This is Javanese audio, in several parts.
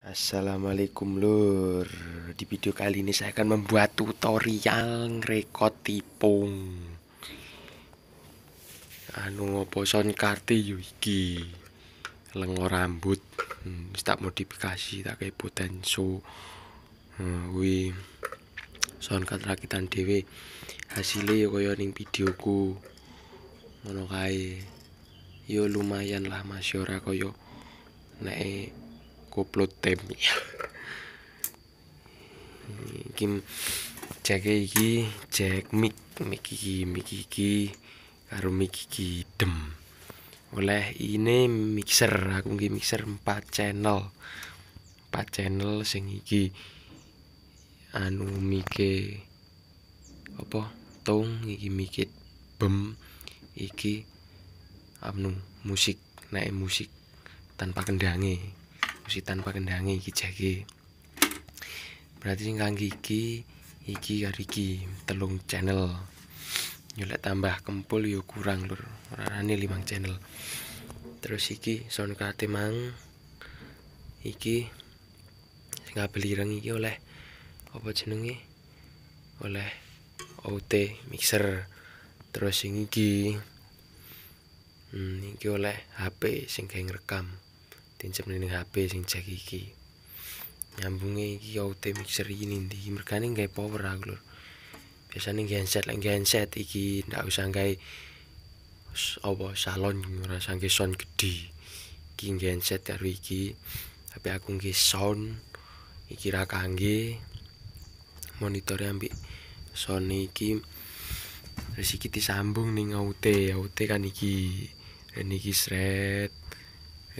Assalamualaikum lur Di video kali ini saya akan membuat tutorial ngerekod tipung Anu ngoposon sonkarti yuki Lengo rambut hmm, Tak modifikasi tak kayak potenso hmm, Wih Son rakitan dewe Hasilnya ya kaya ning videoku Ngono kae Yo lumayan lah mas yora kaya Nek koplo tem iki cek iki cek mic mic iki mic iki karo mic iki dem oleh ini mixer aku nggih mixer 4 channel 4 channel sing iki anu mike apa tong iki mike bum iki anu musik naik musik tanpa kendangi si tanpa kendangi iki jake berarti sing kangge iki iki iki telung channel nyolek tambah kempul yo kurang lur rarane limang channel terus iki sound card mang iki sing beli ireng iki oleh apa jenenge oleh OT mixer terus sing iki hmm, iki oleh HP sing kayak rekam Dicep ning HP sing cek iki. Nyambunge iki auto mixer iki ndi mergane gawe power aku lur. Biasane genset lan genset iki ndak usah gawe apa salon ora sangge sound gedhe. Iki genset karo iki. Tapi aku nggih sound iki ra kangge monitor ambek Sony iki Resiki disambung ning aute, aute kan iki. Ini sret.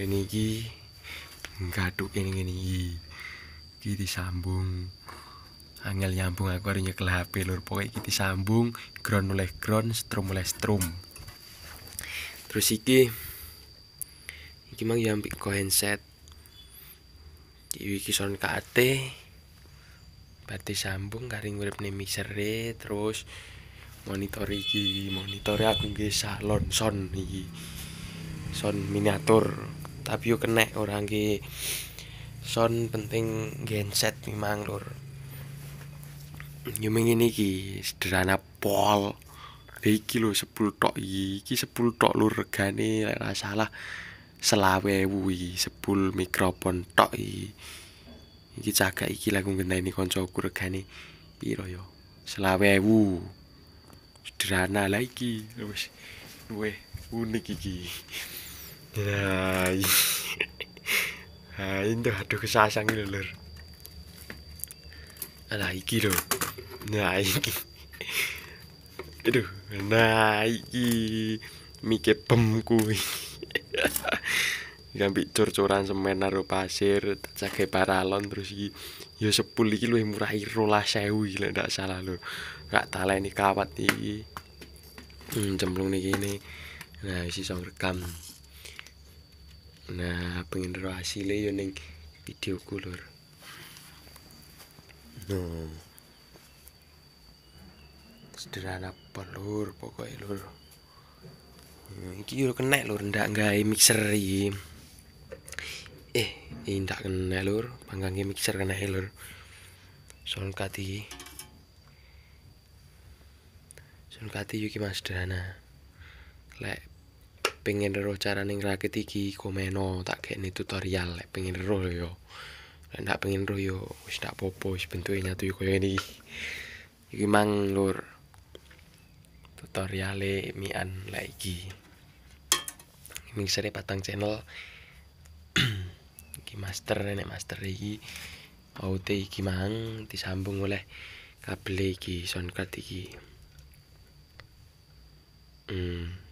ini ki ngaduk ini ini ki disambung angel nyambung aku hari nyekel HP lur pokoknya kita sambung ground oleh ground strum oleh strum terus iki iki mang yang ambik handset iki iki kat KT berarti sambung garing urip nih mixere terus monitor iki monitor aku nggih salon son iki son miniatur tapi yo kena orang ki sound penting genset memang lur yu yang ini ki sederhana pol iki lo sepul tok iki sepul tok lur regane ora salah selawe wui sepul mikrofon tok iki cagak iki lagu ngenteni koncoku regane piro yo selawe wu sederhana lagi wes unik iki Ya, ini aduh kesasang lho, lur. Nah, iki lho. Nah, iki. Aduh, nah iki. Mikir pemku. Gambik cor-coran semen naruh pasir, cakai paralon terus iki. Ya sepul iki luwih murah 12000 iki lek salah lho. Gak taleni kawat iki. Hmm, cemplung iki ini. Nah, isi song rekam. Nah, pengen ro hasilnya yo neng video kulur. No. Hmm. Sederhana pelur pokoknya lur. Hmm, ini yo kena lur ndak nggak mixer ini. Eh, ini eh, ndak kena lur, panggangnya mixer kena lur. Soal kati. Soal kati yuki sederhana. Lek pengen roh carane ngrakit iki komeno tak gekne tutorial lek pengen roh yo. Lek ndak pengen roh yo wis ndak popo wis bentuke nyatu koyo iki. Iki mang lur. tutoriale mian lek iki. Mixer patang e channel. iki master nek master e iki out iki mang disambung oleh kabel e iki sound iki. Hmm.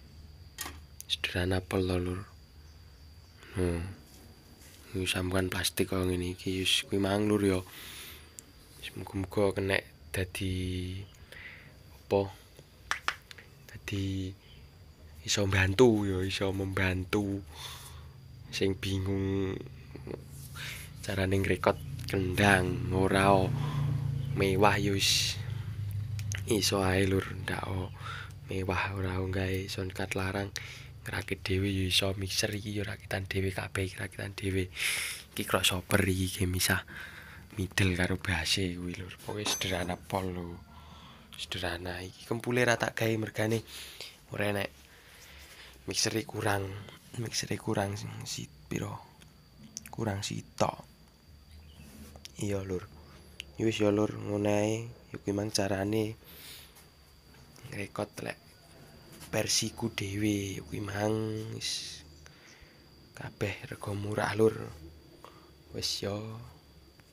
sederhana pol to lur ngono sampean plastik koyo ngene iki wis kuwi mang lur ya semoga-moga kena dadi apa dadi iso mbantu ya iso membantu sing bingung carane ngrekod kendang ora mewah yus iso ae lur ndak mewah ora gawe sound card larang rakit dhewe yo iso mixer iki yo rakitan dhewe kabeh rakitan dhewe iki crossover iki ge misah middle karo base kuwi lur pokoke sederhana pol lho sederhana iki kempule ra tak gawe mergane ora enak mixer e kurang mixer e kurang sing si piro kurang sitok iya lur wis ya lur ngene iki mang carane record lek versiku dhewe kuwi mang kabeh rega murah lur wis yo ya,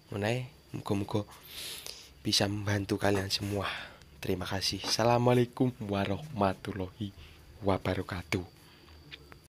ngono muga-muga bisa membantu kalian semua terima kasih assalamualaikum warahmatullahi wabarakatuh